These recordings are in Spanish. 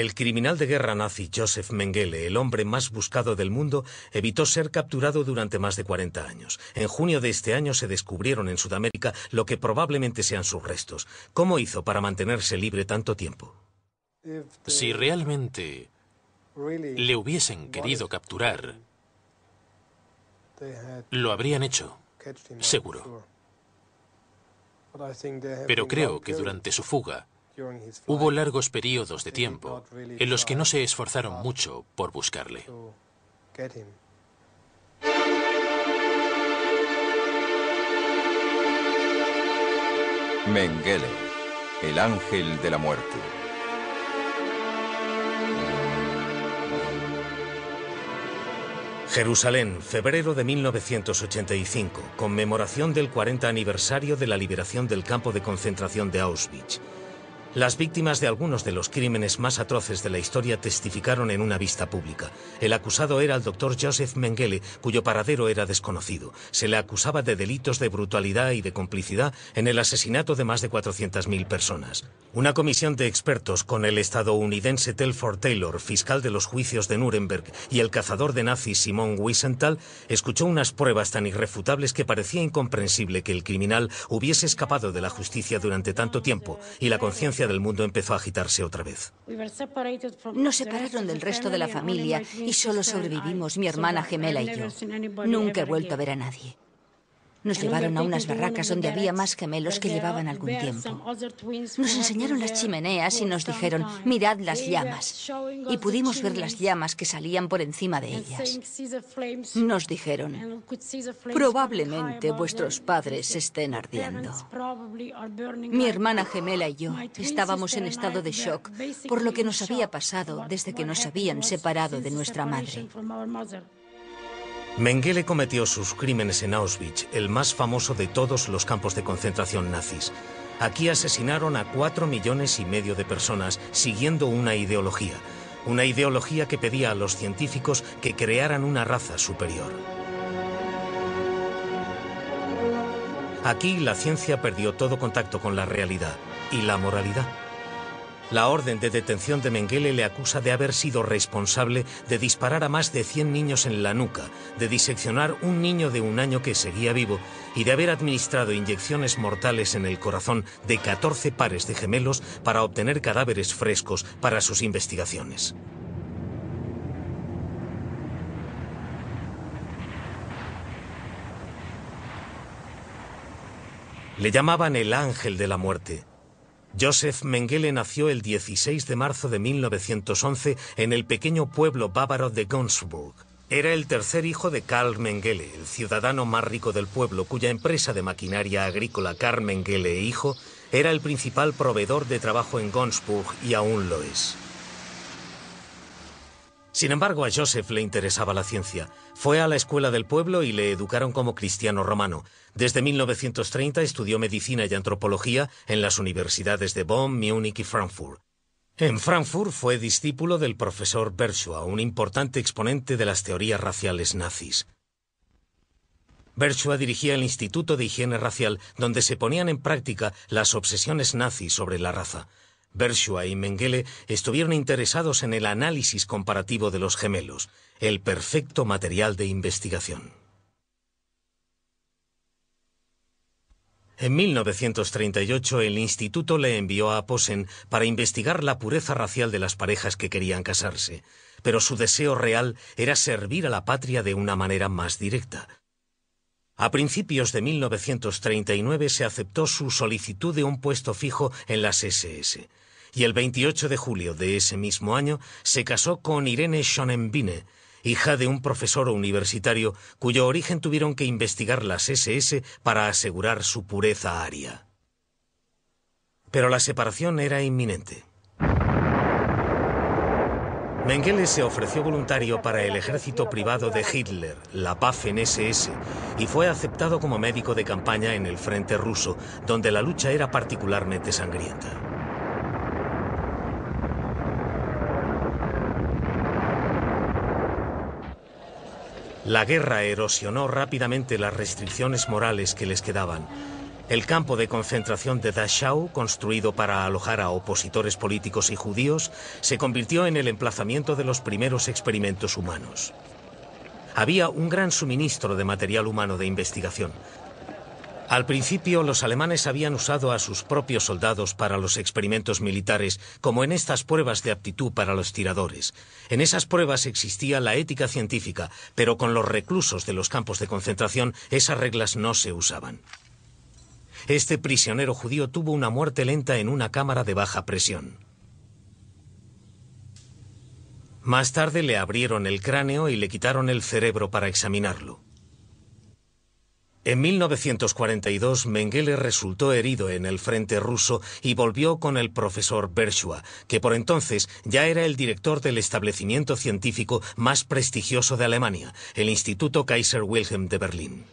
El criminal de guerra nazi Joseph Mengele, el hombre más buscado del mundo, evitó ser capturado durante más de 40 años. En junio de este año se descubrieron en Sudamérica lo que probablemente sean sus restos. ¿Cómo hizo para mantenerse libre tanto tiempo? Si realmente le hubiesen querido capturar, lo habrían hecho, seguro. Pero creo que durante su fuga, Hubo largos periodos de tiempo en los que no se esforzaron mucho por buscarle. Mengele, el ángel de la muerte. Jerusalén, febrero de 1985, conmemoración del 40 aniversario de la liberación del campo de concentración de Auschwitz. Las víctimas de algunos de los crímenes más atroces de la historia testificaron en una vista pública. El acusado era el doctor Joseph Mengele, cuyo paradero era desconocido. Se le acusaba de delitos de brutalidad y de complicidad en el asesinato de más de 400.000 personas. Una comisión de expertos con el estadounidense Telford Taylor, fiscal de los juicios de Nuremberg, y el cazador de nazis Simon Wiesenthal, escuchó unas pruebas tan irrefutables que parecía incomprensible que el criminal hubiese escapado de la justicia durante tanto tiempo y la conciencia del mundo empezó a agitarse otra vez. Nos separaron del resto de la familia y solo sobrevivimos mi hermana gemela y yo. Nunca he vuelto a ver a nadie. Nos llevaron a unas barracas donde había más gemelos que llevaban algún tiempo. Nos enseñaron las chimeneas y nos dijeron, mirad las llamas. Y pudimos ver las llamas que salían por encima de ellas. Nos dijeron, probablemente vuestros padres estén ardiendo. Mi hermana gemela y yo estábamos en estado de shock por lo que nos había pasado desde que nos habían separado de nuestra madre. Mengele cometió sus crímenes en Auschwitz, el más famoso de todos los campos de concentración nazis. Aquí asesinaron a cuatro millones y medio de personas siguiendo una ideología, una ideología que pedía a los científicos que crearan una raza superior. Aquí la ciencia perdió todo contacto con la realidad y la moralidad. La orden de detención de Mengele le acusa de haber sido responsable de disparar a más de 100 niños en la nuca, de diseccionar un niño de un año que seguía vivo y de haber administrado inyecciones mortales en el corazón de 14 pares de gemelos para obtener cadáveres frescos para sus investigaciones. Le llamaban el ángel de la muerte Josef Mengele nació el 16 de marzo de 1911 en el pequeño pueblo bávaro de Gonsburg. Era el tercer hijo de Karl Mengele, el ciudadano más rico del pueblo, cuya empresa de maquinaria agrícola Karl Mengele e hijo era el principal proveedor de trabajo en Gonsburg y aún lo es. Sin embargo, a Joseph le interesaba la ciencia. Fue a la escuela del pueblo y le educaron como cristiano romano. Desde 1930 estudió medicina y antropología en las universidades de Bonn, Múnich y Frankfurt. En Frankfurt fue discípulo del profesor Berchua, un importante exponente de las teorías raciales nazis. Berchua dirigía el Instituto de Higiene Racial, donde se ponían en práctica las obsesiones nazis sobre la raza. Bershua y Mengele estuvieron interesados en el análisis comparativo de los gemelos, el perfecto material de investigación. En 1938 el instituto le envió a Posen para investigar la pureza racial de las parejas que querían casarse, pero su deseo real era servir a la patria de una manera más directa. A principios de 1939 se aceptó su solicitud de un puesto fijo en las SS y el 28 de julio de ese mismo año se casó con Irene Schonenbine, hija de un profesor universitario cuyo origen tuvieron que investigar las SS para asegurar su pureza aria. Pero la separación era inminente. Mengele se ofreció voluntario para el ejército privado de Hitler, la Waffen-SS, y fue aceptado como médico de campaña en el frente ruso, donde la lucha era particularmente sangrienta. La guerra erosionó rápidamente las restricciones morales que les quedaban. El campo de concentración de Dachau, construido para alojar a opositores políticos y judíos, se convirtió en el emplazamiento de los primeros experimentos humanos. Había un gran suministro de material humano de investigación. Al principio los alemanes habían usado a sus propios soldados para los experimentos militares, como en estas pruebas de aptitud para los tiradores. En esas pruebas existía la ética científica, pero con los reclusos de los campos de concentración esas reglas no se usaban. Este prisionero judío tuvo una muerte lenta en una cámara de baja presión. Más tarde le abrieron el cráneo y le quitaron el cerebro para examinarlo. En 1942, Mengele resultó herido en el frente ruso y volvió con el profesor Berschua, que por entonces ya era el director del establecimiento científico más prestigioso de Alemania, el Instituto Kaiser Wilhelm de Berlín.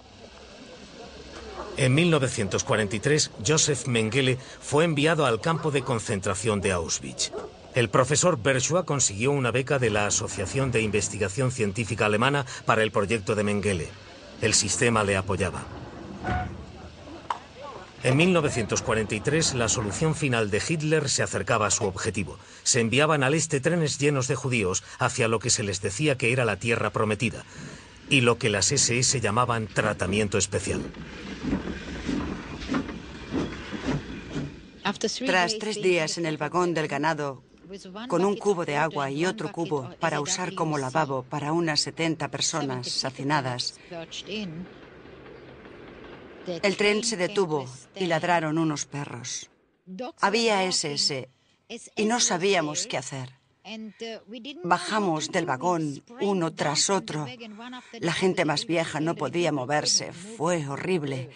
En 1943, Josef Mengele fue enviado al campo de concentración de Auschwitz. El profesor Berschua consiguió una beca de la Asociación de Investigación Científica Alemana para el proyecto de Mengele. El sistema le apoyaba. En 1943, la solución final de Hitler se acercaba a su objetivo. Se enviaban al este trenes llenos de judíos hacia lo que se les decía que era la tierra prometida y lo que las SS llamaban tratamiento especial. Tras tres días en el vagón del ganado, con un cubo de agua y otro cubo para usar como lavabo para unas 70 personas sacinadas. El tren se detuvo y ladraron unos perros. Había SS y no sabíamos qué hacer. Uh, Bajamos del vagón uno tras otro. La gente más vieja no podía moverse. Fue horrible.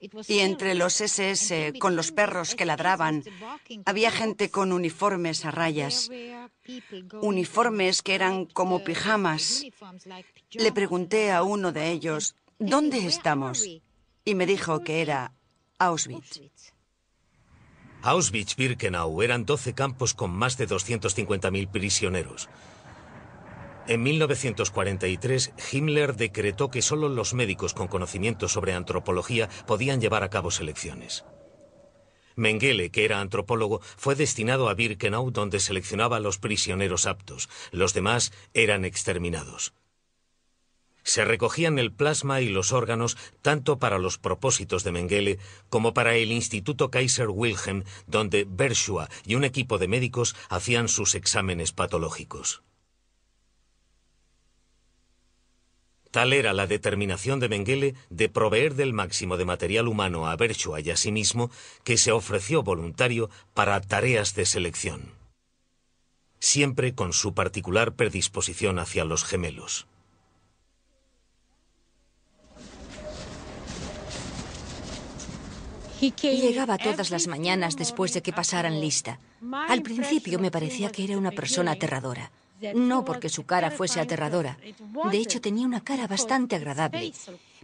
Y entre los SS, eh, con los perros que ladraban, había gente con uniformes a rayas, uniformes que eran como uh, pijamas. Le pregunté a uno de ellos, ¿dónde estamos? Y me dijo que era Auschwitz. Auschwitz-Birkenau eran 12 campos con más de 250.000 prisioneros. En 1943, Himmler decretó que solo los médicos con conocimiento sobre antropología podían llevar a cabo selecciones. Mengele, que era antropólogo, fue destinado a Birkenau, donde seleccionaba a los prisioneros aptos. Los demás eran exterminados. Se recogían el plasma y los órganos tanto para los propósitos de Mengele como para el Instituto Kaiser Wilhelm, donde Bershua y un equipo de médicos hacían sus exámenes patológicos. Tal era la determinación de Mengele de proveer del máximo de material humano a Berchua y a sí mismo que se ofreció voluntario para tareas de selección. Siempre con su particular predisposición hacia los gemelos. Llegaba todas las mañanas después de que pasaran lista. Al principio me parecía que era una persona aterradora no porque su cara fuese aterradora. De hecho, tenía una cara bastante agradable.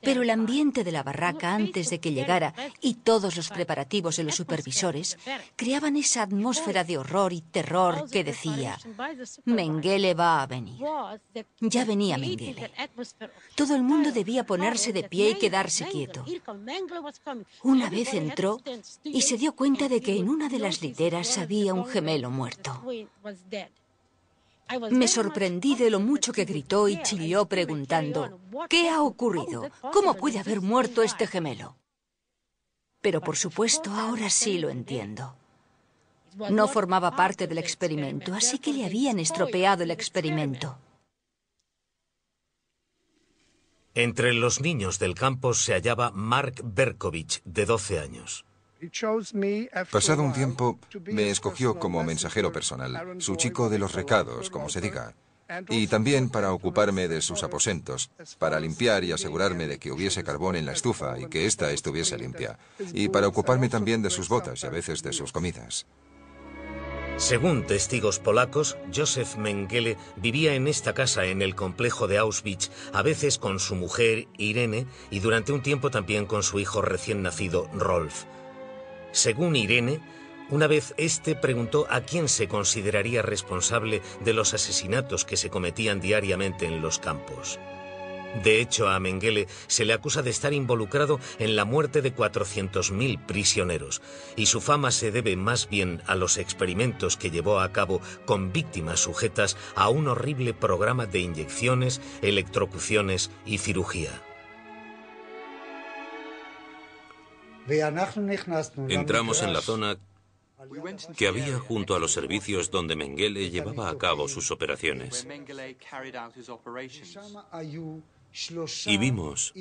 Pero el ambiente de la barraca antes de que llegara y todos los preparativos de los supervisores creaban esa atmósfera de horror y terror que decía, Mengele va a venir. Ya venía Mengele. Todo el mundo debía ponerse de pie y quedarse quieto. Una vez entró y se dio cuenta de que en una de las literas había un gemelo muerto. Me sorprendí de lo mucho que gritó y chilló preguntando, ¿qué ha ocurrido? ¿Cómo puede haber muerto este gemelo? Pero por supuesto, ahora sí lo entiendo. No formaba parte del experimento, así que le habían estropeado el experimento. Entre los niños del campo se hallaba Mark Berkovich, de 12 años. Pasado un tiempo, me escogió como mensajero personal, su chico de los recados, como se diga, y también para ocuparme de sus aposentos, para limpiar y asegurarme de que hubiese carbón en la estufa y que ésta estuviese limpia, y para ocuparme también de sus botas y a veces de sus comidas. Según testigos polacos, Josef Mengele vivía en esta casa en el complejo de Auschwitz, a veces con su mujer Irene y durante un tiempo también con su hijo recién nacido Rolf. Según Irene, una vez este preguntó a quién se consideraría responsable de los asesinatos que se cometían diariamente en los campos. De hecho, a Mengele se le acusa de estar involucrado en la muerte de 400.000 prisioneros, y su fama se debe más bien a los experimentos que llevó a cabo con víctimas sujetas a un horrible programa de inyecciones, electrocuciones y cirugía. Entramos en la zona que había junto a los servicios donde Mengele llevaba a cabo sus operaciones. Y vimos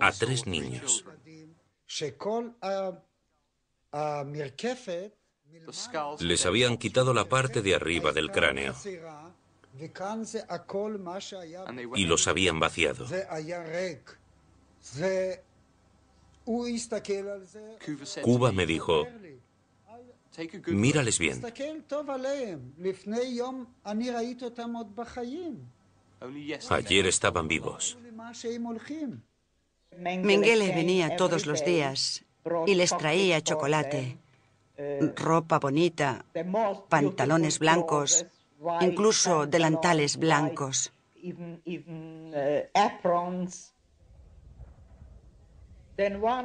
a tres niños. Les habían quitado la parte de arriba del cráneo y los habían vaciado. Cuba me dijo, mírales bien. Ayer estaban vivos. Mengele venía todos los días y les traía chocolate, ropa bonita, pantalones blancos, incluso delantales blancos.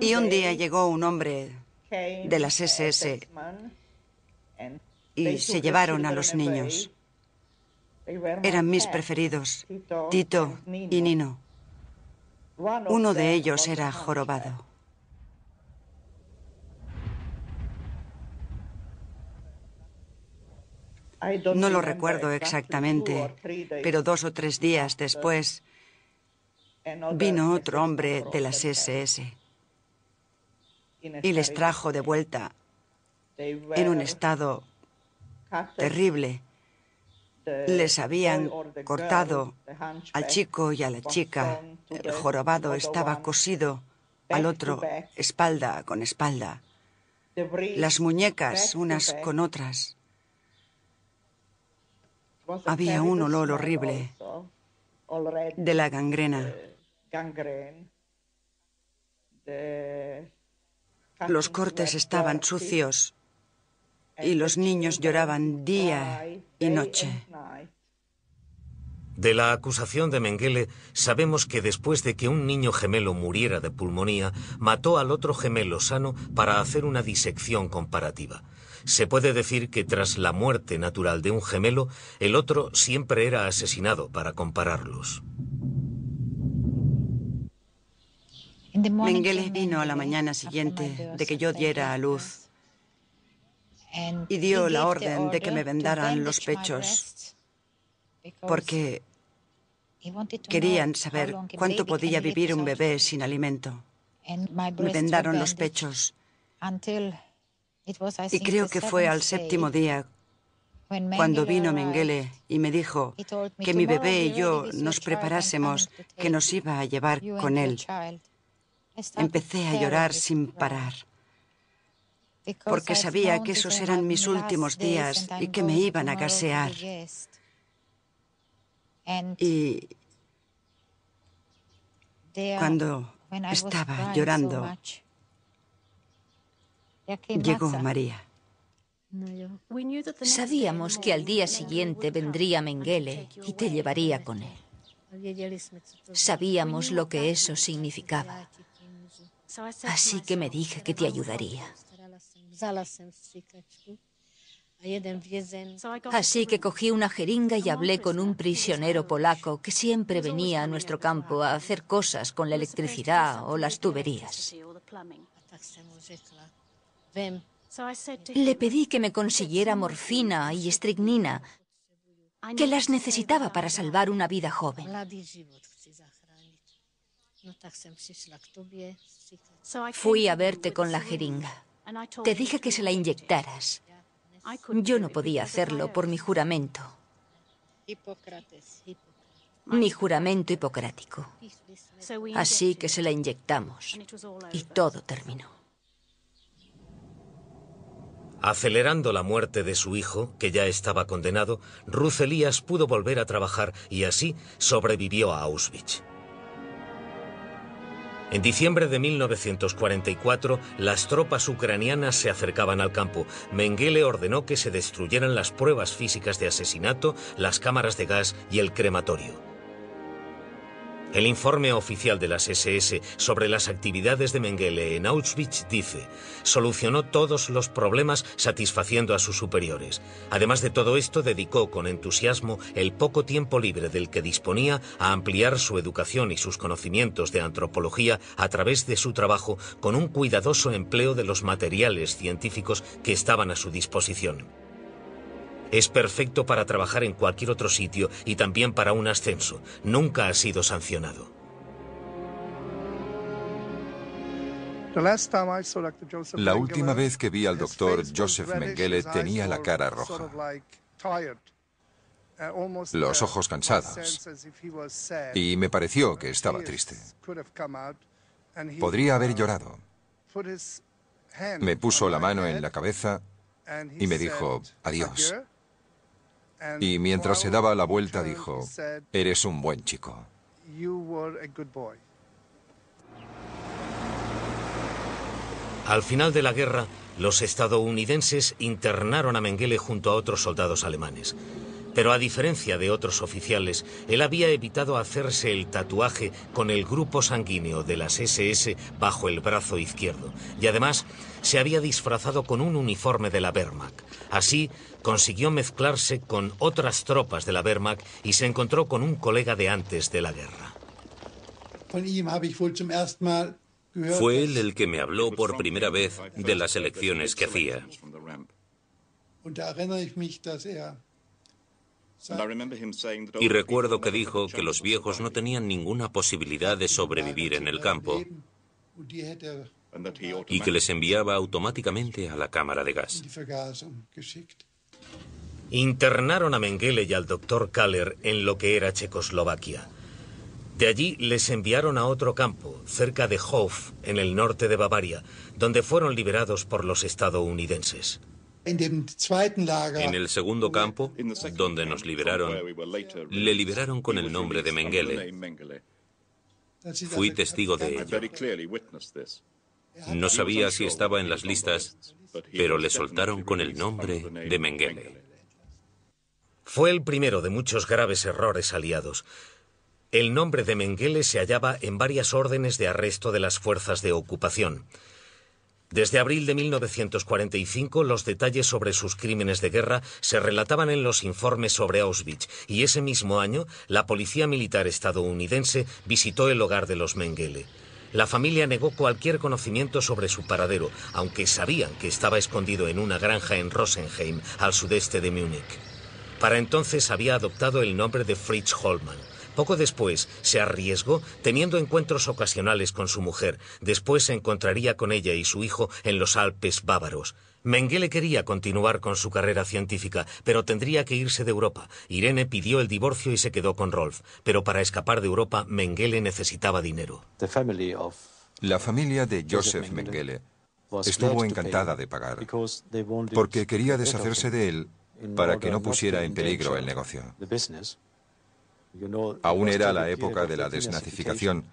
Y un día llegó un hombre de las SS y se llevaron a los niños. Eran mis preferidos, Tito y Nino. Uno de ellos era jorobado. No lo recuerdo exactamente, pero dos o tres días después vino otro hombre de las SS y les trajo de vuelta en un estado terrible. Les habían cortado al chico y a la chica. El jorobado estaba cosido al otro espalda con espalda. Las muñecas unas con otras. Había un olor horrible de la gangrena. Los cortes estaban sucios y los niños lloraban día y noche. De la acusación de Mengele sabemos que después de que un niño gemelo muriera de pulmonía, mató al otro gemelo sano para hacer una disección comparativa. Se puede decir que tras la muerte natural de un gemelo, el otro siempre era asesinado para compararlos. Mengele vino a la mañana siguiente de que yo diera a luz y dio la orden de que me vendaran los pechos porque querían saber cuánto podía vivir un bebé sin alimento. Me vendaron los pechos y creo que fue al séptimo día cuando vino Mengele y me dijo que mi bebé y yo nos preparásemos que nos iba a llevar con él Empecé a llorar sin parar, porque sabía que esos eran mis últimos días y que me iban a gasear. Y cuando estaba llorando, llegó María. Sabíamos que al día siguiente vendría Mengele y te llevaría con él. Sabíamos lo que eso significaba. Así que me dije que te ayudaría. Así que cogí una jeringa y hablé con un prisionero polaco que siempre venía a nuestro campo a hacer cosas con la electricidad o las tuberías. Le pedí que me consiguiera morfina y estricnina, que las necesitaba para salvar una vida joven. Fui a verte con la jeringa. Te dije que se la inyectaras. Yo no podía hacerlo por mi juramento. Mi juramento hipocrático. Así que se la inyectamos. Y todo terminó. Acelerando la muerte de su hijo, que ya estaba condenado, Ruth Elías pudo volver a trabajar y así sobrevivió a Auschwitz. En diciembre de 1944, las tropas ucranianas se acercaban al campo. Mengele ordenó que se destruyeran las pruebas físicas de asesinato, las cámaras de gas y el crematorio. El informe oficial de las SS sobre las actividades de Mengele en Auschwitz dice, solucionó todos los problemas satisfaciendo a sus superiores. Además de todo esto, dedicó con entusiasmo el poco tiempo libre del que disponía a ampliar su educación y sus conocimientos de antropología a través de su trabajo con un cuidadoso empleo de los materiales científicos que estaban a su disposición. Es perfecto para trabajar en cualquier otro sitio y también para un ascenso. Nunca ha sido sancionado. La última vez que vi al doctor Joseph Mengele tenía la cara roja, los ojos cansados, y me pareció que estaba triste. Podría haber llorado. Me puso la mano en la cabeza y me dijo, adiós. Y mientras se daba la vuelta dijo, eres un buen chico. Al final de la guerra, los estadounidenses internaron a Mengele junto a otros soldados alemanes. Pero a diferencia de otros oficiales, él había evitado hacerse el tatuaje con el grupo sanguíneo de las SS bajo el brazo izquierdo, y además se había disfrazado con un uniforme de la Wehrmacht. Así, consiguió mezclarse con otras tropas de la Wehrmacht y se encontró con un colega de antes de la guerra. Fue él el que me habló por primera vez de las elecciones que hacía. Y recuerdo que dijo que los viejos no tenían ninguna posibilidad de sobrevivir en el campo y que les enviaba automáticamente a la cámara de gas. Internaron a Mengele y al doctor Kaller en lo que era Checoslovaquia. De allí les enviaron a otro campo, cerca de Hof, en el norte de Bavaria, donde fueron liberados por los estadounidenses. En el segundo campo, donde nos liberaron, le liberaron con el nombre de Mengele. Fui testigo de ello. No sabía si estaba en las listas, pero le soltaron con el nombre de Mengele. Fue el primero de muchos graves errores aliados. El nombre de Mengele se hallaba en varias órdenes de arresto de las fuerzas de ocupación. Desde abril de 1945, los detalles sobre sus crímenes de guerra se relataban en los informes sobre Auschwitz, y ese mismo año, la policía militar estadounidense visitó el hogar de los Mengele. La familia negó cualquier conocimiento sobre su paradero, aunque sabían que estaba escondido en una granja en Rosenheim, al sudeste de Múnich. Para entonces había adoptado el nombre de Fritz Holman. Poco después, se arriesgó teniendo encuentros ocasionales con su mujer. Después se encontraría con ella y su hijo en los Alpes bávaros. Mengele quería continuar con su carrera científica, pero tendría que irse de Europa. Irene pidió el divorcio y se quedó con Rolf, pero para escapar de Europa Mengele necesitaba dinero. La familia de Joseph Mengele estuvo encantada de pagar, porque quería deshacerse de él para que no pusiera en peligro el negocio. Aún era la época de la desnazificación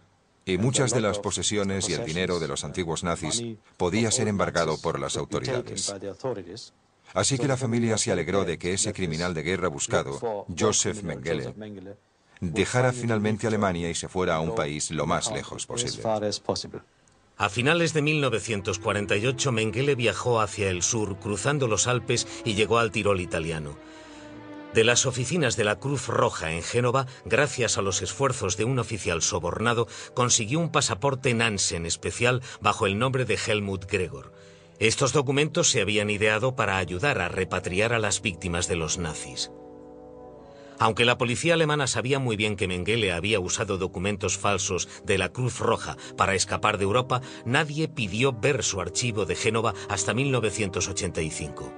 y muchas de las posesiones y el dinero de los antiguos eh, nazis podía ser embargado por las autoridades. Así que la familia se alegró de que ese criminal de guerra buscado, Joseph Mengele, pues dejara finalmente Alemania y se fuera a un país lo más lejos posible. A finales de 1948, Mengele viajó hacia el sur, cruzando los Alpes y llegó al Tirol italiano de las oficinas de la Cruz Roja en Génova, gracias a los esfuerzos de un oficial sobornado, consiguió un pasaporte Nansen especial bajo el nombre de Helmut Gregor. Estos documentos se habían ideado para ayudar a repatriar a las víctimas de los nazis. Aunque la policía alemana sabía muy bien que Mengele había usado documentos falsos de la Cruz Roja para escapar de Europa, nadie pidió ver su archivo de Génova hasta 1985.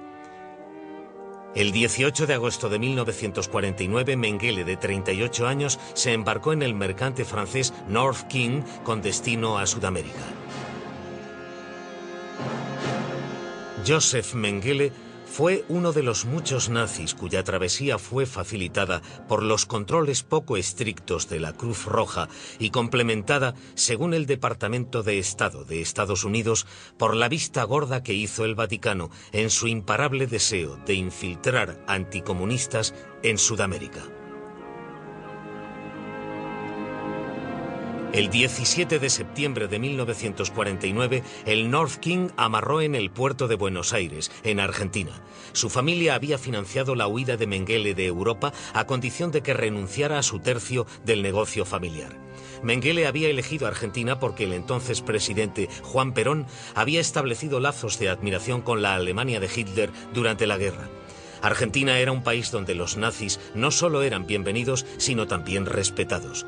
El 18 de agosto de 1949, Mengele, de 38 años, se embarcó en el mercante francés North King con destino a Sudamérica. Joseph Mengele fue uno de los muchos nazis cuya travesía fue facilitada por los controles poco estrictos de la Cruz Roja y complementada, según el Departamento de Estado de Estados Unidos, por la vista gorda que hizo el Vaticano en su imparable deseo de infiltrar anticomunistas en Sudamérica. El 17 de septiembre de 1949, el North King amarró en el puerto de Buenos Aires, en Argentina. Su familia había financiado la huida de Mengele de Europa a condición de que renunciara a su tercio del negocio familiar. Mengele había elegido Argentina porque el entonces presidente Juan Perón había establecido lazos de admiración con la Alemania de Hitler durante la guerra. Argentina era un país donde los nazis no solo eran bienvenidos, sino también respetados.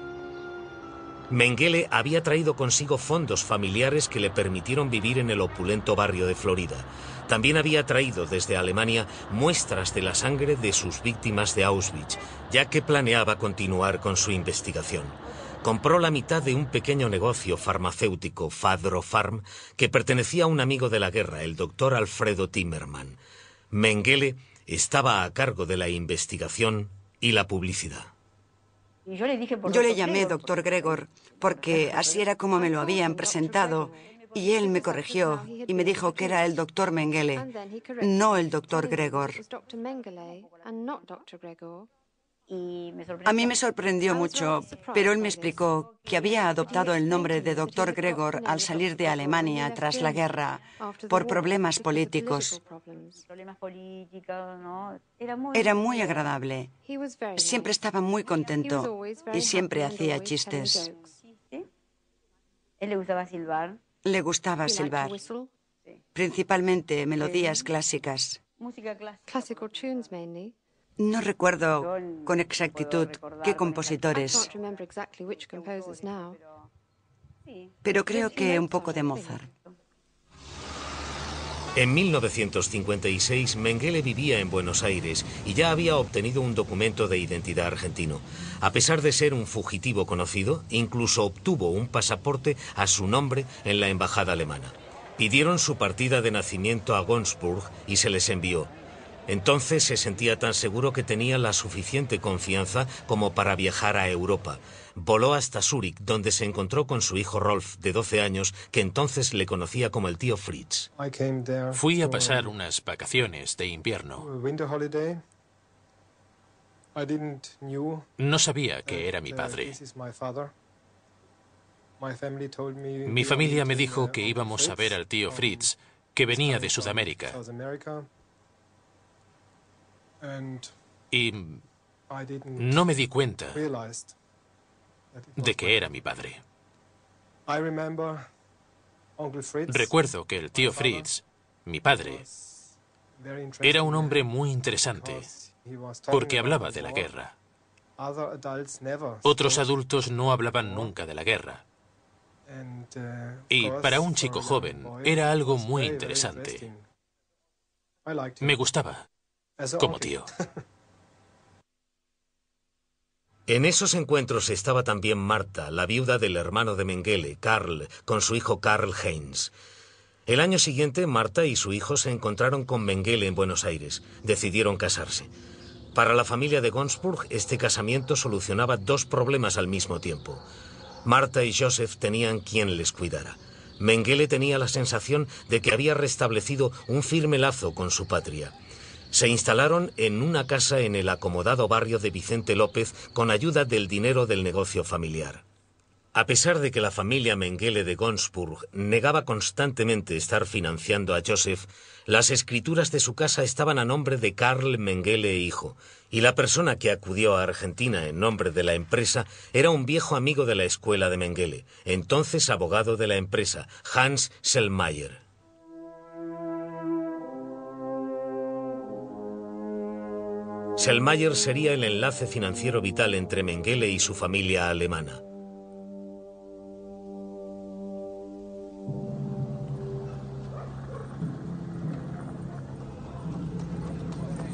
Mengele había traído consigo fondos familiares que le permitieron vivir en el opulento barrio de Florida. También había traído desde Alemania muestras de la sangre de sus víctimas de Auschwitz, ya que planeaba continuar con su investigación. Compró la mitad de un pequeño negocio farmacéutico, Fadro Farm, que pertenecía a un amigo de la guerra, el doctor Alfredo Timmerman. Mengele estaba a cargo de la investigación y la publicidad yo le Yo le llamé doctor Gregor porque así era como me lo habían presentado y él me corrigió y me dijo que era el doctor Mengele, no el doctor Gregor. A mí me sorprendió mucho, pero él me explicó que había adoptado el nombre de Dr. Gregor al salir de Alemania tras la guerra por problemas políticos. Era muy agradable. Siempre estaba muy contento y siempre hacía chistes. le gustaba silbar. Principalmente melodías clásicas. No recuerdo con exactitud qué compositores, pero creo que un poco de Mozart. En 1956, Mengele vivía en Buenos Aires y ya había obtenido un documento de identidad argentino. A pesar de ser un fugitivo conocido, incluso obtuvo un pasaporte a su nombre en la embajada alemana. Pidieron su partida de nacimiento a Gonsburg y se les envió. Entonces se sentía tan seguro que tenía la suficiente confianza como para viajar a Europa. Voló hasta Zúrich, donde se encontró con su hijo Rolf, de 12 años, que entonces le conocía como el tío Fritz. Fui a pasar unas vacaciones de invierno. No sabía que era mi uh, padre. Mi familia me dijo que íbamos a ver al tío Fritz, que venía de Sudamérica. Y no me di cuenta de que era mi padre. Recuerdo que el tío Fritz, mi padre, era un hombre muy interesante porque hablaba de la guerra. Otros adultos no hablaban nunca de la guerra. Uh, y para un chico joven era algo muy interesante. Me gustaba como tío. En esos encuentros estaba también Marta, la viuda del hermano de Mengele, Carl con su hijo Carl Heinz. El año siguiente, Marta y su hijo se encontraron con Mengele en Buenos Aires. Decidieron casarse. Para la familia de Gonsburg, este casamiento solucionaba dos problemas al mismo tiempo. Marta y Joseph tenían quien les cuidara. Mengele tenía la sensación de que había restablecido un firme lazo con su patria. Se instalaron en una casa en el acomodado barrio de Vicente López con ayuda del dinero del negocio familiar. A pesar de que la familia Mengele de Gonsburg negaba constantemente estar financiando a Joseph, las escrituras de su casa estaban a nombre de Karl Mengele hijo, y la persona que acudió a Argentina en nombre de la empresa era un viejo amigo de la escuela de Mengele, entonces abogado de la empresa, Hans Selmayer... Selmayr sería el enlace financiero vital entre Mengele y su familia alemana.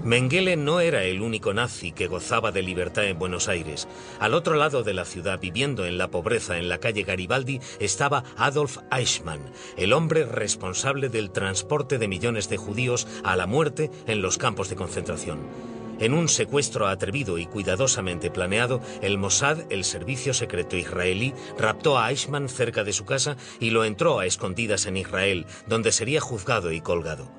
Mengele no era el único nazi que gozaba de libertad en Buenos Aires. Al otro lado de la ciudad, viviendo en la pobreza en la calle Garibaldi, estaba Adolf Eichmann, el hombre responsable del transporte de millones de judíos a la muerte en los campos de concentración. En un secuestro atrevido y cuidadosamente planeado, el Mossad, el servicio secreto israelí, raptó a Eichmann cerca de su casa y lo entró a escondidas en Israel, donde sería juzgado y colgado.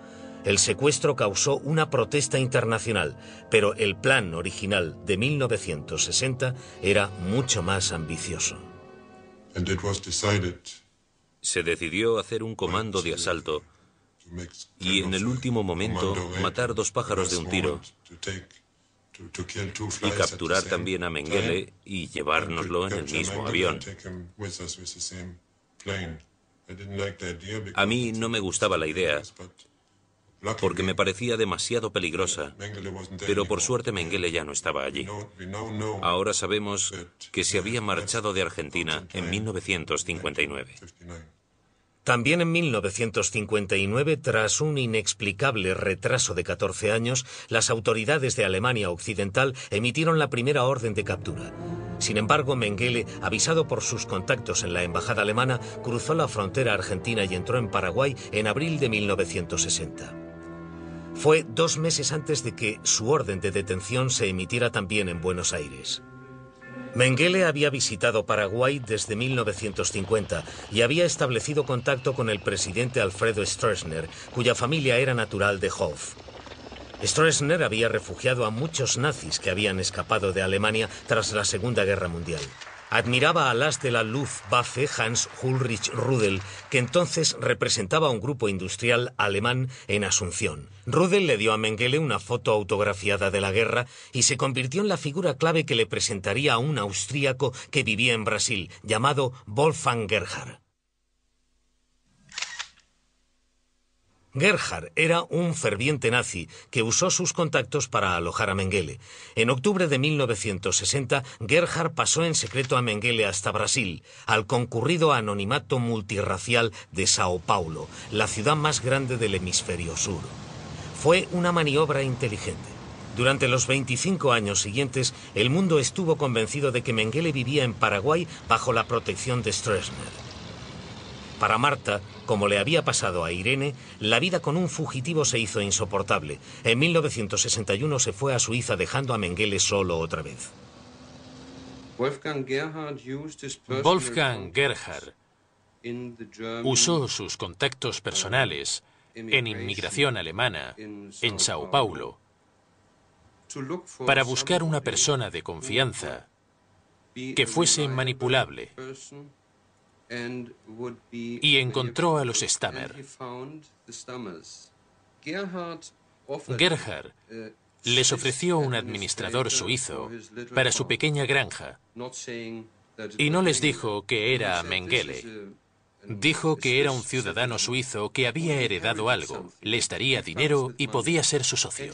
El secuestro causó una protesta internacional, pero el plan original de 1960 era mucho más ambicioso. Se decidió hacer un comando de asalto y en el último momento matar dos pájaros de un tiro y capturar también a Mengele y llevárnoslo en el mismo avión. A mí no me gustaba la idea porque me parecía demasiado peligrosa, pero por suerte Mengele ya no estaba allí. Ahora sabemos que se había marchado de Argentina en 1959. También en 1959, tras un inexplicable retraso de 14 años, las autoridades de Alemania Occidental emitieron la primera orden de captura. Sin embargo, Mengele, avisado por sus contactos en la embajada alemana, cruzó la frontera argentina y entró en Paraguay en abril de 1960. Fue dos meses antes de que su orden de detención se emitiera también en Buenos Aires. Mengele había visitado Paraguay desde 1950 y había establecido contacto con el presidente Alfredo Stroessner, cuya familia era natural de Hof. Stroessner había refugiado a muchos nazis que habían escapado de Alemania tras la Segunda Guerra Mundial. Admiraba a las de la Luftwaffe Hans Ulrich Rudel, que entonces representaba un grupo industrial alemán en Asunción. Rudel le dio a Mengele una foto autografiada de la guerra y se convirtió en la figura clave que le presentaría a un austríaco que vivía en Brasil, llamado Wolfgang Gerhard. Gerhard era un ferviente nazi que usó sus contactos para alojar a Mengele. En octubre de 1960, Gerhard pasó en secreto a Mengele hasta Brasil, al concurrido anonimato multirracial de Sao Paulo, la ciudad más grande del hemisferio sur. Fue una maniobra inteligente. Durante los 25 años siguientes, el mundo estuvo convencido de que Mengele vivía en Paraguay bajo la protección de Stroessner. Para Marta, como le había pasado a Irene, la vida con un fugitivo se hizo insoportable. En 1961 se fue a Suiza dejando a Mengele solo otra vez. Wolfgang Gerhard usó sus contactos personales en inmigración alemana, en Sao Paulo, para buscar una persona de confianza que fuese manipulable, y encontró a los Stammer. Gerhard uh, les ofreció un administrador suizo para su pequeña granja y no les dijo que era Mengele. Dijo que era un ciudadano suizo que había heredado algo, les daría dinero y podía ser su socio.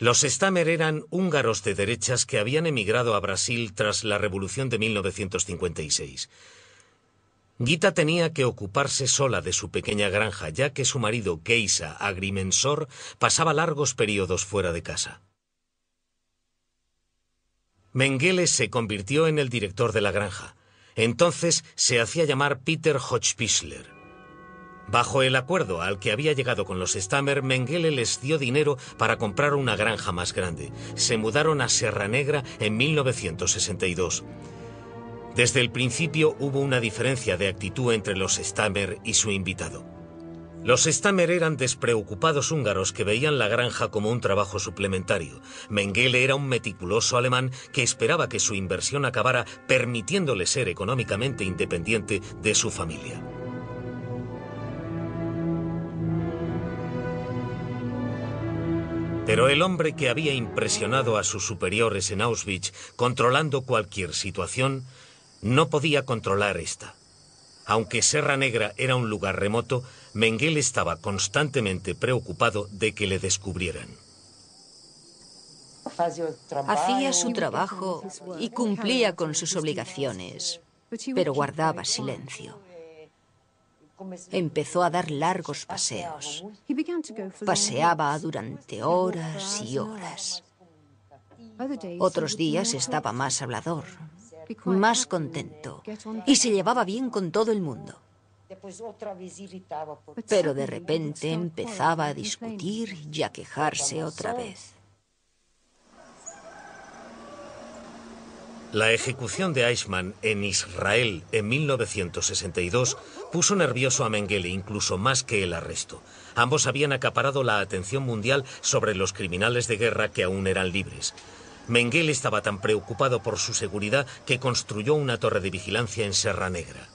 Los Stammer eran húngaros de derechas que habían emigrado a Brasil tras la Revolución de 1956. Gita tenía que ocuparse sola de su pequeña granja, ya que su marido, Geisa Agrimensor, pasaba largos periodos fuera de casa. Mengele se convirtió en el director de la granja. Entonces se hacía llamar Peter Hochpischler. Bajo el acuerdo al que había llegado con los Stammer, Mengele les dio dinero para comprar una granja más grande. Se mudaron a Serra Negra en 1962. Desde el principio hubo una diferencia de actitud entre los Stammer y su invitado. Los Stammer eran despreocupados húngaros que veían la granja como un trabajo suplementario. Mengele era un meticuloso alemán que esperaba que su inversión acabara permitiéndole ser económicamente independiente de su familia. Pero el hombre que había impresionado a sus superiores en Auschwitz controlando cualquier situación, no podía controlar esta. Aunque Serra Negra era un lugar remoto, Mengel estaba constantemente preocupado de que le descubrieran. Hacía su trabajo y cumplía con sus obligaciones, pero guardaba silencio. Empezó a dar largos paseos. Paseaba durante horas y horas. Otros días estaba más hablador, más contento y se llevaba bien con todo el mundo. Pero de repente empezaba a discutir y a quejarse otra vez. La ejecución de Eichmann en Israel en 1962 puso nervioso a Mengele incluso más que el arresto. Ambos habían acaparado la atención mundial sobre los criminales de guerra que aún eran libres. Mengele estaba tan preocupado por su seguridad que construyó una torre de vigilancia en Serra Negra.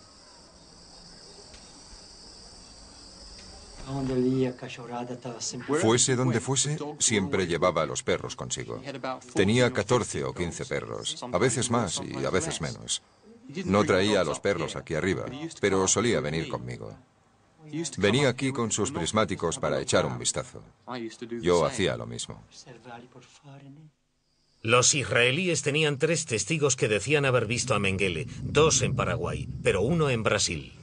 Fuese donde fuese, siempre llevaba a los perros consigo. Tenía 14 o 15 perros, a veces más y a veces menos. No traía a los perros aquí arriba, pero solía venir conmigo. Venía aquí con sus prismáticos para echar un vistazo. Yo hacía lo mismo. ¿eh? Los israelíes tenían tres testigos que decían haber visto a Mengele, dos en Paraguay, pero uno en Brasil.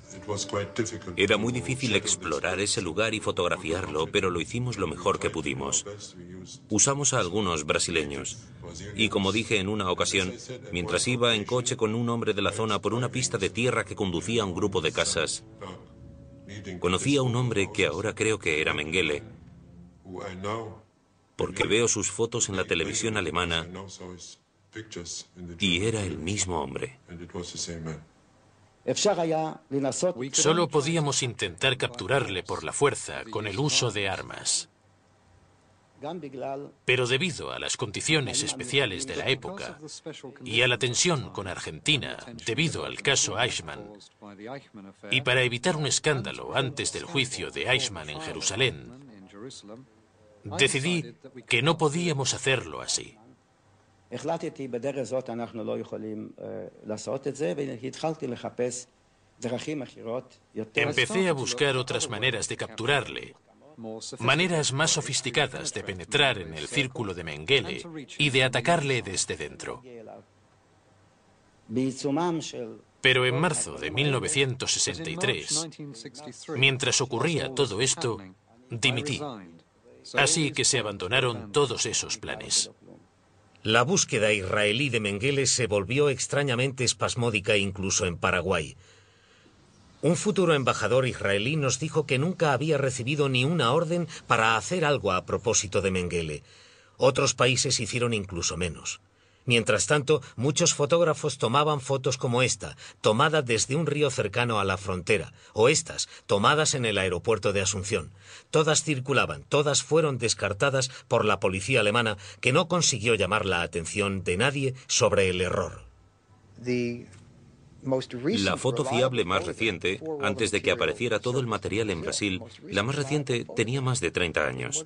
Era muy difícil explorar ese lugar y fotografiarlo, pero lo hicimos lo mejor que pudimos. Usamos a algunos brasileños. Y como dije en una ocasión, mientras iba en coche con un hombre de la zona por una pista de tierra que conducía a un grupo de casas, conocí a un hombre que ahora creo que era Mengele, porque veo sus fotos en la televisión alemana y era el mismo hombre. Solo podíamos intentar capturarle por la fuerza con el uso de armas. Pero debido a las condiciones especiales de la época y a la tensión con Argentina debido al caso Eichmann, y para evitar un escándalo antes del juicio de Eichmann en Jerusalén, decidí que no podíamos hacerlo así. Eh, Empecé a buscar otras maneras de capturarle. Maneras más sofisticadas de penetrar en el círculo de Mengele y de atacarle desde dentro. Pero pues en marzo de 1963, mientras ocurría todo esto, dimití. Así que se abandonaron todos esos planes. La búsqueda israelí de Mengele se volvió extrañamente espasmódica incluso en Paraguay. Un futuro embajador israelí nos dijo que nunca había recibido ni una orden para hacer algo a propósito de Mengele. Otros países hicieron incluso menos. Mientras tanto, muchos fotógrafos tomaban fotos como esta, tomada desde un río cercano a la frontera, o estas, tomadas en el aeropuerto de Asunción. Todas circulaban, todas fueron descartadas por la policía alemana, que no consiguió llamar la atención de nadie sobre el error. La foto fiable más reciente, antes de que apareciera todo el material en Brasil, la más reciente tenía más de 30 años.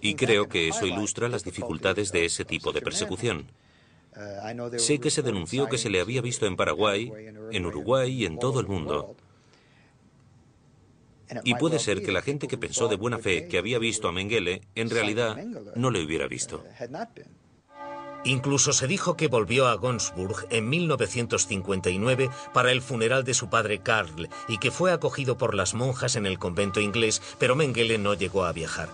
Y creo que eso ilustra las dificultades de ese tipo de persecución. Uh, sé que se denunció que se le había visto en Paraguay, en Uruguay y en todo el mundo. Y puede ser que la gente que pensó de buena fe que había visto a Mengele, en realidad no le hubiera visto. Incluso se dijo que volvió a Gonsburg en 1959 para el funeral de su padre Karl y que fue acogido por las monjas en el convento inglés, pero Mengele no llegó a viajar.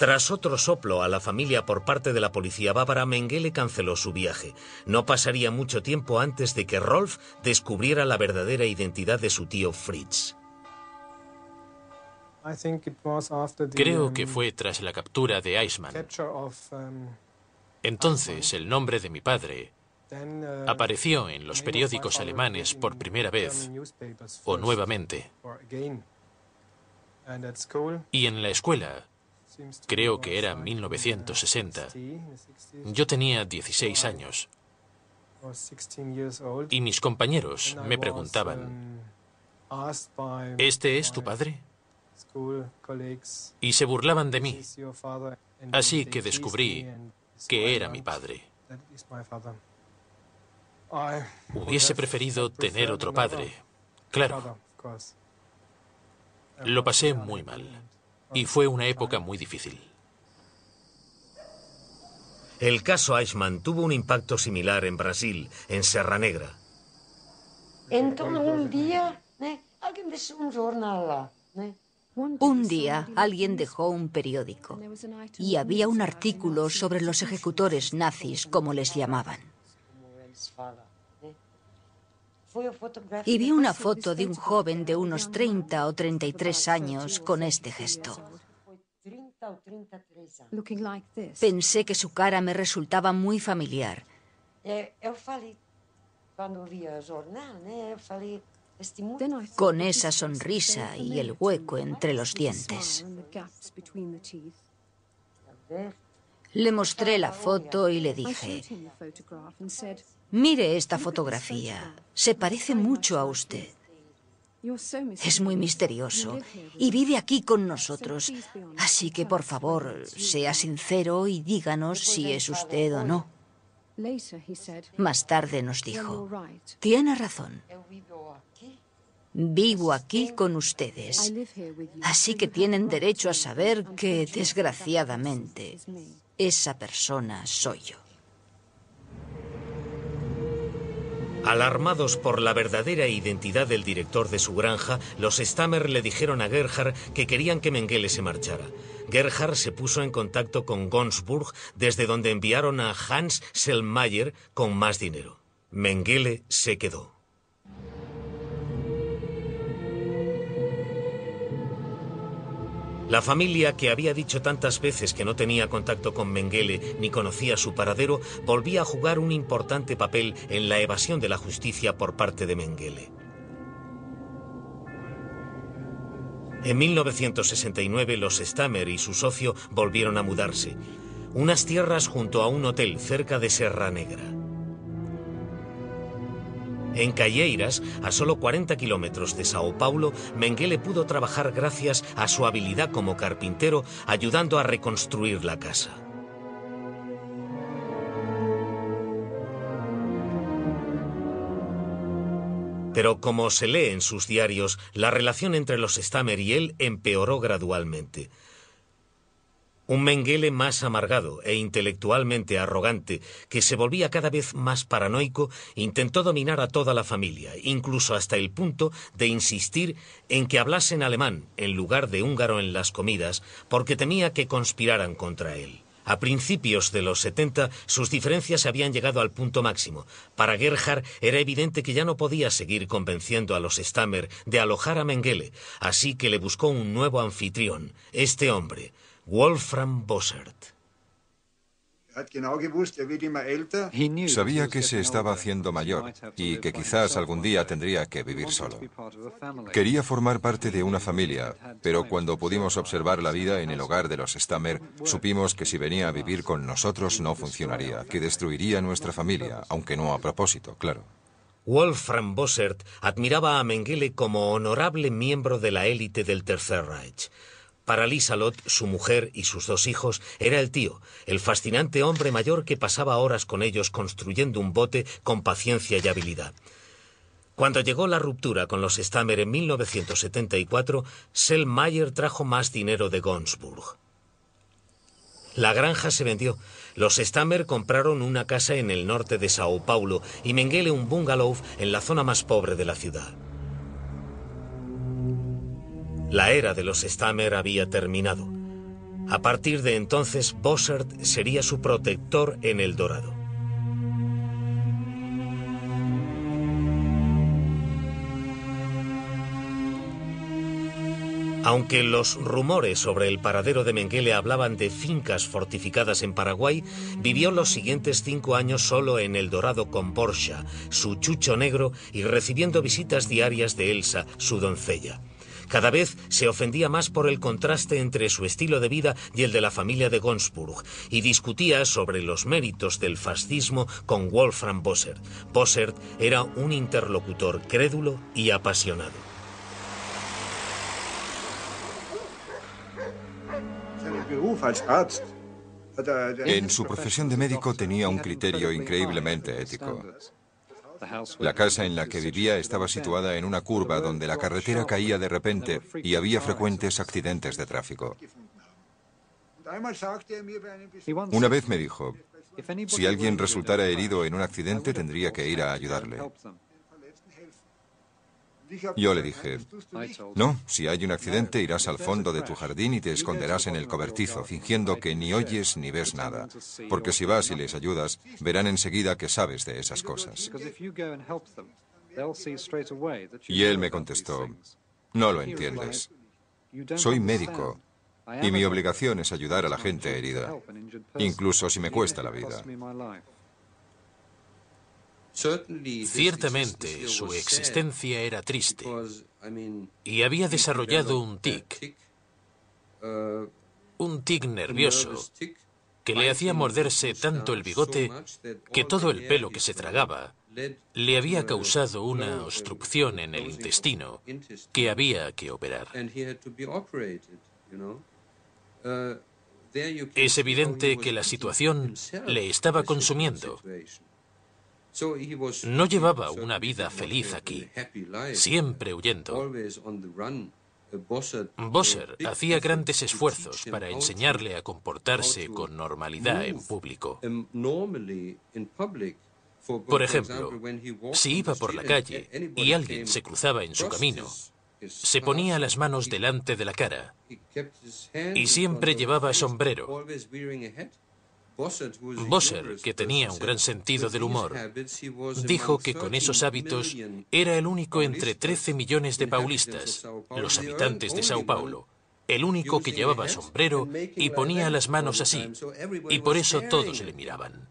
Tras otro soplo a la familia por parte de la policía bávara, Mengele canceló su viaje. No pasaría mucho tiempo antes de que Rolf descubriera la verdadera identidad de su tío Fritz. Creo um, que fue tras la captura de Iceman. Um, Entonces el nombre de mi padre uh, apareció en los periódicos alemanes por primera vez o nuevamente. Y en la escuela creo que era 1960. Yo tenía 16 años. Y mis compañeros me preguntaban, ¿este es tu padre? Y se burlaban de mí. Así que descubrí que era mi padre. Hubiese preferido tener otro padre, claro. Lo pasé muy mal. Y fue una época muy difícil. El caso Eichmann tuvo un impacto similar en Brasil, en Serra Negra. un día, ¿eh? Un ¿eh? día alguien dejó un periódico y había un artículo sobre los ejecutores nazis, como les llamaban y vi una foto de un joven de unos 30 o 33 años con este gesto. Pensé que su cara me resultaba muy familiar. Con esa sonrisa y el hueco entre los dientes. Le mostré la foto y le dije, mire esta fotografía, se parece mucho a usted. Es muy misterioso y vive aquí con nosotros, así que por favor sea sincero y díganos si es usted o no. Más tarde nos dijo, tiene razón, Vivo aquí con ustedes, así que tienen derecho a saber que, desgraciadamente, esa persona soy yo. Alarmados por la verdadera identidad del director de su granja, los Stammer le dijeron a Gerhard que querían que Mengele se marchara. Gerhard se puso en contacto con Gonsburg, desde donde enviaron a Hans Selmayer con más dinero. Mengele se quedó. La familia, que había dicho tantas veces que no tenía contacto con Mengele ni conocía su paradero, volvía a jugar un importante papel en la evasión de la justicia por parte de Mengele. En 1969 los Stammer y su socio volvieron a mudarse. Unas tierras junto a un hotel cerca de Serra Negra. En Calleiras, a solo 40 kilómetros de Sao Paulo, Menguele pudo trabajar gracias a su habilidad como carpintero, ayudando a reconstruir la casa. Pero como se lee en sus diarios, la relación entre los Stammer y él empeoró gradualmente un Mengele más amargado e intelectualmente arrogante, que se volvía cada vez más paranoico, intentó dominar a toda la familia, incluso hasta el punto de insistir en que hablasen alemán en lugar de húngaro en las comidas, porque temía que conspiraran contra él. A principios de los 70 sus diferencias habían llegado al punto máximo. Para Gerhard era evidente que ya no podía seguir convenciendo a los Stammer de alojar a Mengele, así que le buscó un nuevo anfitrión, este hombre, Wolfram Bossert. Sabía que se estaba haciendo mayor y que quizás algún día tendría que vivir solo. Quería formar parte de una familia, pero cuando pudimos observar la vida en el hogar de los Stammer, supimos que si venía a vivir con nosotros no funcionaría, que destruiría nuestra familia, aunque no a propósito, claro. Wolfram Bossert admiraba a Mengele como honorable miembro de la élite del Tercer Reich. Para Lott, su mujer y sus dos hijos era el tío, el fascinante hombre mayor que pasaba horas con ellos construyendo un bote con paciencia y habilidad. Cuando llegó la ruptura con los Stammer en 1974, Selmayer trajo más dinero de Gonsburg. La granja se vendió. Los Stammer compraron una casa en el norte de Sao Paulo y Mengele un bungalow en la zona más pobre de la ciudad. La era de los Stammer había terminado. A partir de entonces, Bossert sería su protector en El Dorado. Aunque los rumores sobre el paradero de Mengele hablaban de fincas fortificadas en Paraguay, vivió los siguientes cinco años solo en El Dorado con Borja, su chucho negro, y recibiendo visitas diarias de Elsa, su doncella. Cada vez se ofendía más por el contraste entre su estilo de vida y el de la familia de Gonsburg, y discutía sobre los méritos del fascismo con Wolfram Bossert. Bossert era un interlocutor crédulo y apasionado. En su profesión de médico tenía un criterio increíblemente ético. La casa en la que vivía estaba situada en una curva donde la carretera caía de repente y había frecuentes accidentes de tráfico. Una vez me dijo, si alguien resultara herido en un accidente tendría que ir a ayudarle. Yo le dije, no, si hay un accidente irás al fondo de tu jardín y te esconderás en el cobertizo, fingiendo que ni oyes ni ves nada, porque si vas y les ayudas, verán enseguida que sabes de esas cosas. Y él me contestó, no lo entiendes. Soy médico y mi obligación es ayudar a la gente herida, incluso si me cuesta la vida. Ciertamente su existencia era triste y había desarrollado un tic, un tic nervioso que le hacía morderse tanto el bigote que todo el pelo que se tragaba le había causado una obstrucción en el intestino que había que operar. Es evidente que la situación le estaba consumiendo no llevaba una vida feliz aquí, siempre huyendo. Bosser hacía grandes esfuerzos para enseñarle a comportarse con normalidad en público. Por ejemplo, si iba por la calle y alguien se cruzaba en su camino, se ponía las manos delante de la cara y siempre llevaba sombrero Bosser, que tenía un gran sentido del humor, dijo que con esos hábitos era el único entre 13 millones de paulistas, los habitantes de Sao Paulo, el único que llevaba sombrero y ponía las manos así, y por eso todos le miraban.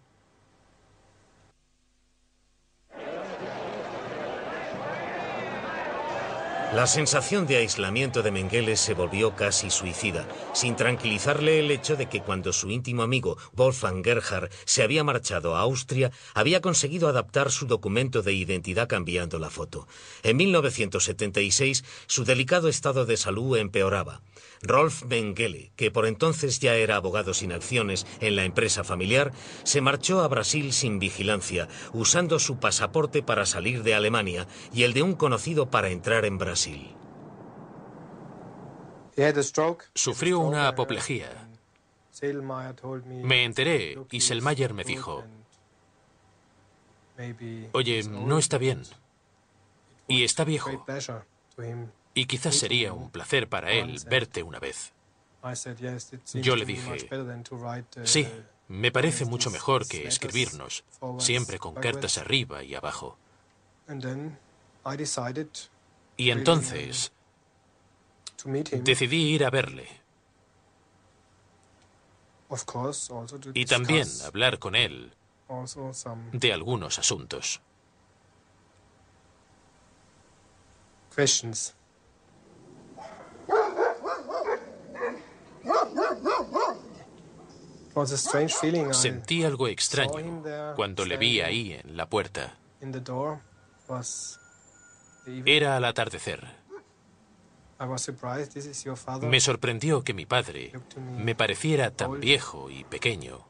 La sensación de aislamiento de Mengele se volvió casi suicida, sin tranquilizarle el hecho de que cuando su íntimo amigo Wolfgang Gerhard se había marchado a Austria, había conseguido adaptar su documento de identidad cambiando la foto. En 1976 su delicado estado de salud empeoraba. Rolf Bengele, que por entonces ya era abogado sin acciones en la empresa familiar, se marchó a Brasil sin vigilancia, usando su pasaporte para salir de Alemania y el de un conocido para entrar en Brasil. Sufrió una apoplejía. Me enteré y Selmayer me dijo, oye, no está bien. Y está viejo y quizás sería un placer para ah, él verte una vez. Yo le dije, uh, sí, me parece mucho mejor que escribirnos, siempre con cartas arriba y abajo. Y entonces uh, decidí ir a verle. Y también hablar con él de algunos asuntos. Sentí algo extraño cuando le vi ahí en la puerta. Era al atardecer. Me sorprendió que mi padre me pareciera tan viejo y pequeño.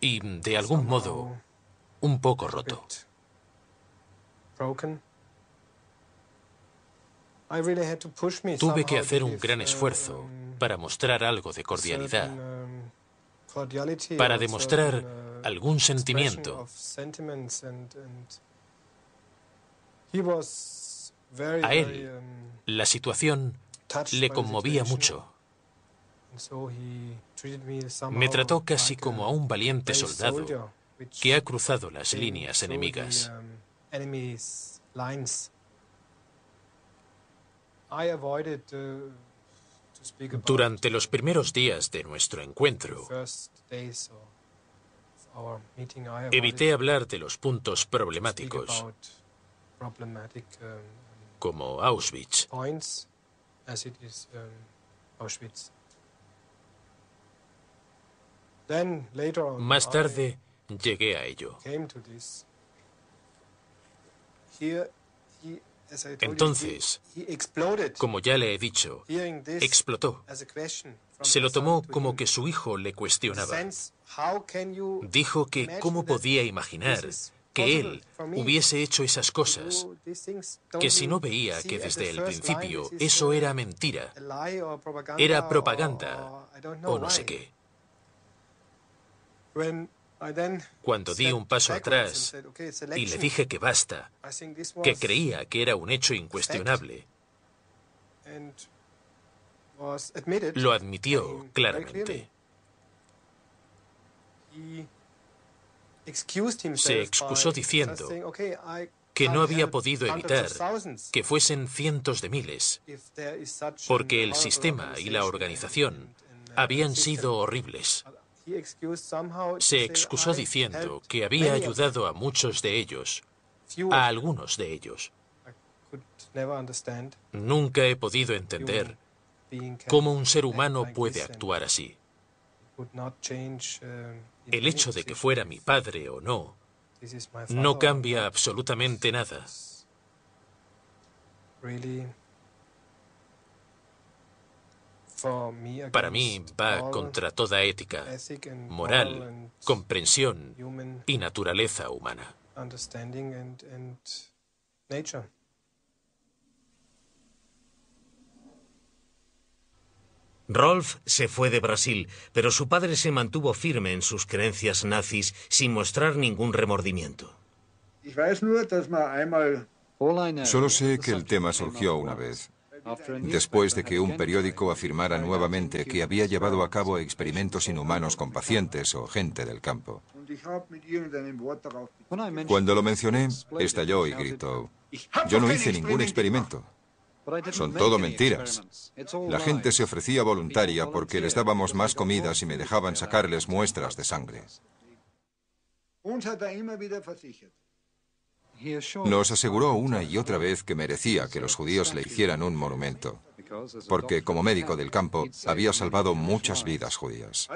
Y de algún modo un poco roto. Tuve que hacer un gran esfuerzo um, para mostrar algo de cordialidad, um, para demostrar uh, algún sentimiento. A él, um, la situación le conmovía mucho. Me trató casi como a un valiente soldado que ha cruzado las líneas enemigas. Durante los primeros días de nuestro encuentro, evité hablar de los puntos problemáticos, um, como Auschwitz. Um, Más tarde llegué a ello. Entonces, como ya le he dicho, explotó. Se lo tomó como que su hijo le cuestionaba. Dijo que cómo podía imaginar que él hubiese hecho esas cosas, que si no veía que desde el principio eso era mentira, era propaganda o no sé qué. Cuando di un paso atrás y le dije que basta, que creía que era un hecho incuestionable, lo admitió claramente. Se excusó diciendo que no había podido evitar que fuesen cientos de miles, porque el sistema y la organización habían sido horribles. Se excusó diciendo que había ayudado a muchos de ellos, a algunos de ellos. Nunca he podido entender cómo un ser humano puede actuar así. Uh, El hecho de que fuera mi padre o no, no cambia absolutamente nada. Para mí va contra toda ética, moral, comprensión y naturaleza humana. Rolf se fue de Brasil, pero su padre se mantuvo firme en sus creencias nazis sin mostrar ningún remordimiento. Solo sé que el tema surgió una vez después de que un periódico afirmara nuevamente que había llevado a cabo experimentos inhumanos con pacientes o gente del campo. Cuando lo mencioné, estalló y gritó, yo no hice ningún experimento. Son todo mentiras. La gente se ofrecía voluntaria porque les dábamos más comidas y me dejaban sacarles muestras de sangre. Nos aseguró una y otra vez que merecía que los judíos le hicieran un monumento, porque como médico del campo había salvado muchas vidas judías.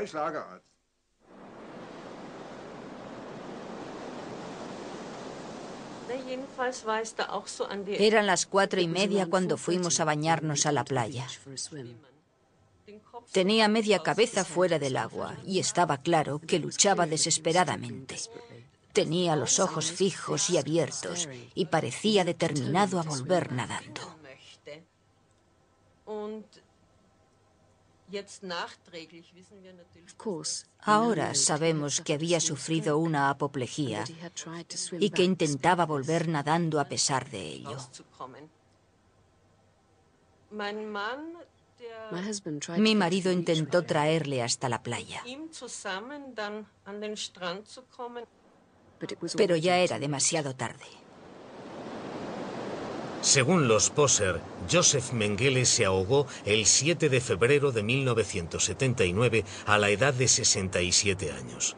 Eran las cuatro y media cuando fuimos a bañarnos a la playa. Tenía media cabeza fuera del agua y estaba claro que luchaba desesperadamente. Tenía los ojos fijos y abiertos y parecía determinado a volver nadando. Ahora sabemos que había sufrido una apoplejía y que intentaba volver nadando a pesar de ello. Mi marido intentó traerle hasta la playa. Pero ya era demasiado tarde. Según los Poser, Joseph Mengele se ahogó el 7 de febrero de 1979 a la edad de 67 años.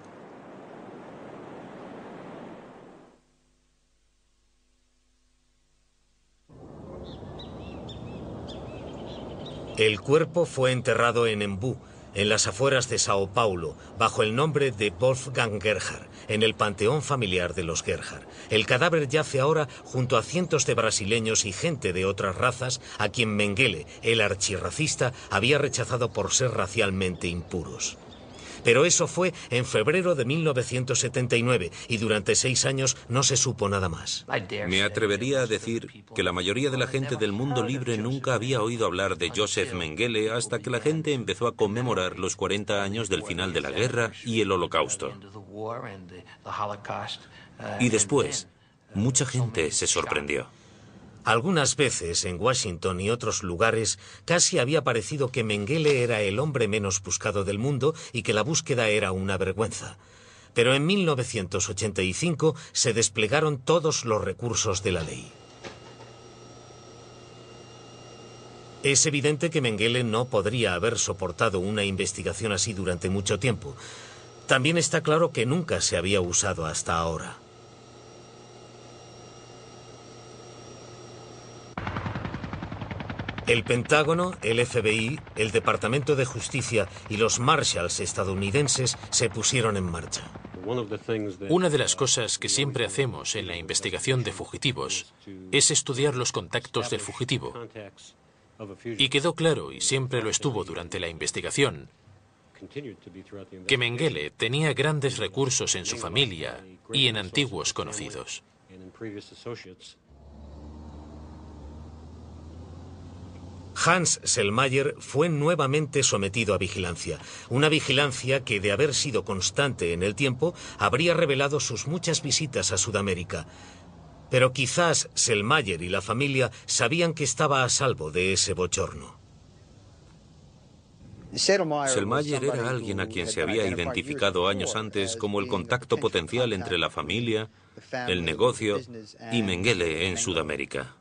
El cuerpo fue enterrado en Embú, en las afueras de Sao Paulo, bajo el nombre de Wolfgang Gerhard, en el panteón familiar de los Gerhard. El cadáver yace ahora junto a cientos de brasileños y gente de otras razas a quien Mengele, el archirracista, había rechazado por ser racialmente impuros. Pero eso fue en febrero de 1979 y durante seis años no se supo nada más. Me atrevería a decir que la mayoría de la gente del mundo libre nunca había oído hablar de Joseph Mengele hasta que la gente empezó a conmemorar los 40 años del final de la guerra y el holocausto. Uh, y después, uh, mucha gente se sorprendió. Algunas veces en Washington y otros lugares casi había parecido que Mengele era el hombre menos buscado del mundo y que la búsqueda era una vergüenza. Pero en 1985 se desplegaron todos los recursos de la ley. Es evidente que Mengele no podría haber soportado una investigación así durante mucho tiempo. También está claro que nunca se había usado hasta ahora. El Pentágono, el FBI, el Departamento de Justicia y los Marshals estadounidenses se pusieron en marcha. Una de las cosas que siempre hacemos en la investigación de fugitivos es estudiar los contactos del fugitivo. Y quedó claro, y siempre lo estuvo durante la investigación, que Mengele tenía grandes recursos en su familia y en antiguos conocidos. Hans Selmayer fue nuevamente sometido a vigilancia, una vigilancia que, de haber sido constante en el tiempo, habría revelado sus muchas visitas a Sudamérica. Pero quizás Selmayer y la familia sabían que estaba a salvo de ese bochorno. Selmayer era alguien a quien se había identificado años antes como el contacto potencial entre la familia, el negocio y Mengele en Sudamérica.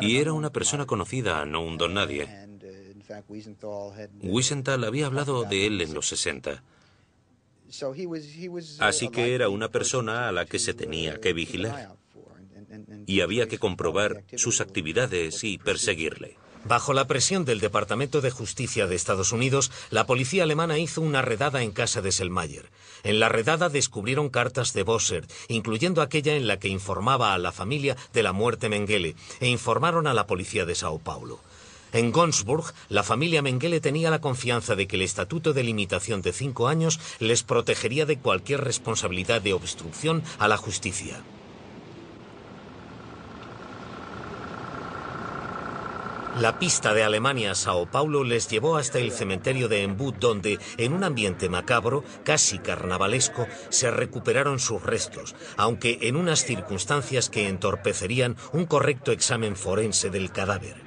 Y era una persona conocida, no un don nadie. Uh, uh, Wiesenthal había hablado de él en los 60. Uh, Así que era una persona a la que se tenía que vigilar y había que comprobar sus actividades y perseguirle. Bajo la presión del Departamento de Justicia de Estados Unidos, la policía alemana hizo una redada en casa de Selmayer. En la redada descubrieron cartas de Bosser, incluyendo aquella en la que informaba a la familia de la muerte Mengele, e informaron a la policía de Sao Paulo. En Gonsburg, la familia Mengele tenía la confianza de que el estatuto de limitación de cinco años les protegería de cualquier responsabilidad de obstrucción a la justicia. La pista de Alemania a Sao Paulo les llevó hasta el cementerio de Embú, donde, en un ambiente macabro, casi carnavalesco, se recuperaron sus restos, aunque en unas circunstancias que entorpecerían un correcto examen forense del cadáver.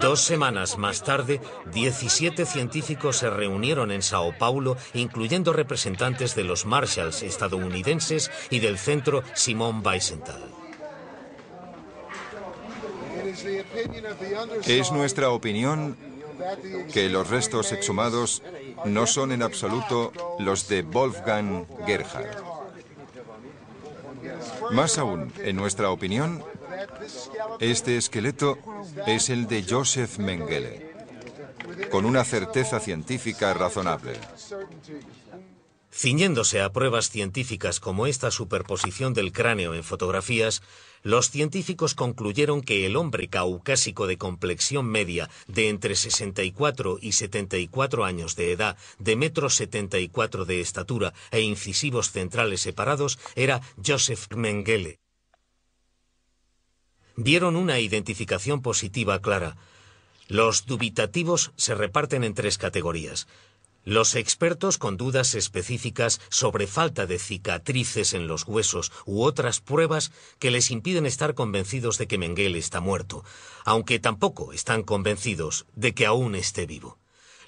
Dos semanas más tarde, 17 científicos se reunieron en Sao Paulo, incluyendo representantes de los Marshalls estadounidenses y del centro Simón Weissenthal. Es nuestra opinión que los restos exhumados no son en absoluto los de Wolfgang Gerhard. Más aún, en nuestra opinión, este esqueleto es el de Joseph Mengele, con una certeza científica razonable. Ciñéndose a pruebas científicas como esta superposición del cráneo en fotografías, los científicos concluyeron que el hombre caucásico de complexión media de entre 64 y 74 años de edad, de metro 74 de estatura e incisivos centrales separados era Joseph Mengele. Vieron una identificación positiva clara. Los dubitativos se reparten en tres categorías. Los expertos con dudas específicas sobre falta de cicatrices en los huesos u otras pruebas que les impiden estar convencidos de que Mengele está muerto, aunque tampoco están convencidos de que aún esté vivo.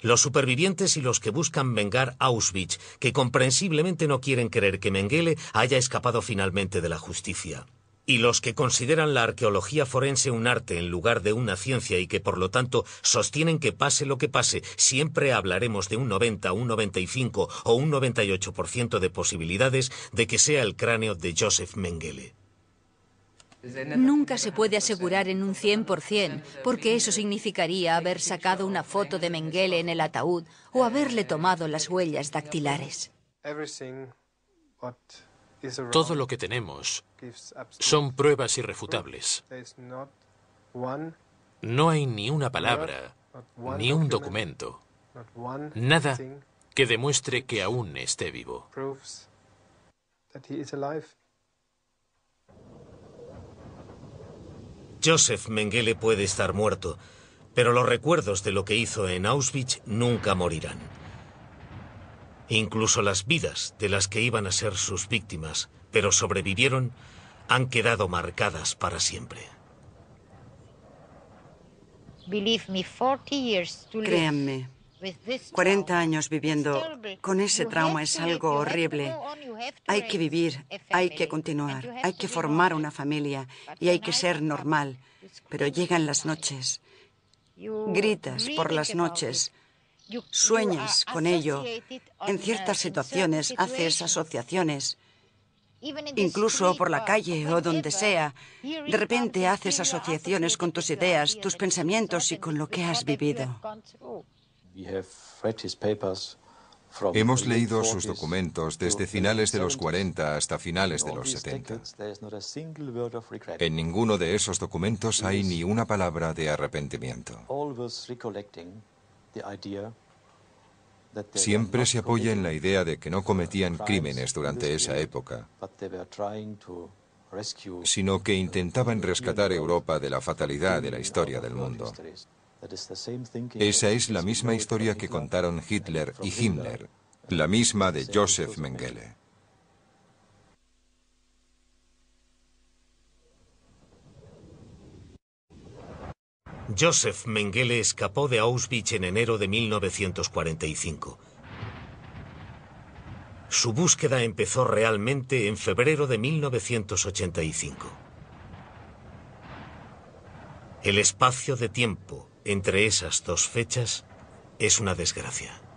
Los supervivientes y los que buscan vengar Auschwitz, que comprensiblemente no quieren creer que Mengele haya escapado finalmente de la justicia y los que consideran la arqueología forense un arte en lugar de una ciencia y que por lo tanto sostienen que pase lo que pase, siempre hablaremos de un 90, un 95 o un 98% de posibilidades de que sea el cráneo de Joseph Mengele. Nunca se puede asegurar en un 100%, porque eso significaría haber sacado una foto de Mengele en el ataúd o haberle tomado las huellas dactilares. Todo lo que tenemos son pruebas irrefutables. No hay ni una palabra, ni un documento, nada que demuestre que aún esté vivo. Joseph Mengele puede estar muerto, pero los recuerdos de lo que hizo en Auschwitz nunca morirán. Incluso las vidas de las que iban a ser sus víctimas, pero sobrevivieron, han quedado marcadas para siempre. Créanme, 40 años viviendo con ese trauma es algo horrible. Hay que vivir, hay que continuar, hay que formar una familia y hay que ser normal. Pero llegan las noches. Gritas por las noches, Sueñas con ello. En uh, ciertas situaciones haces asociaciones. Incluso por la calle o donde sea, de repente haces asociaciones con tus ideas, tus pensamientos y con lo que has vivido. Hemos leído sus documentos desde finales de los 40 hasta finales de los 70. En ninguno de esos documentos hay ni una palabra de arrepentimiento. Siempre se apoya en la idea de que no cometían crímenes durante esa época, sino que intentaban rescatar Europa de la fatalidad de la historia del mundo. Esa es la misma historia que contaron Hitler y Himmler, la misma de Joseph Mengele. Joseph Mengele escapó de Auschwitz en enero de 1945. Su búsqueda empezó realmente en febrero de 1985. El espacio de tiempo entre esas dos fechas es una desgracia.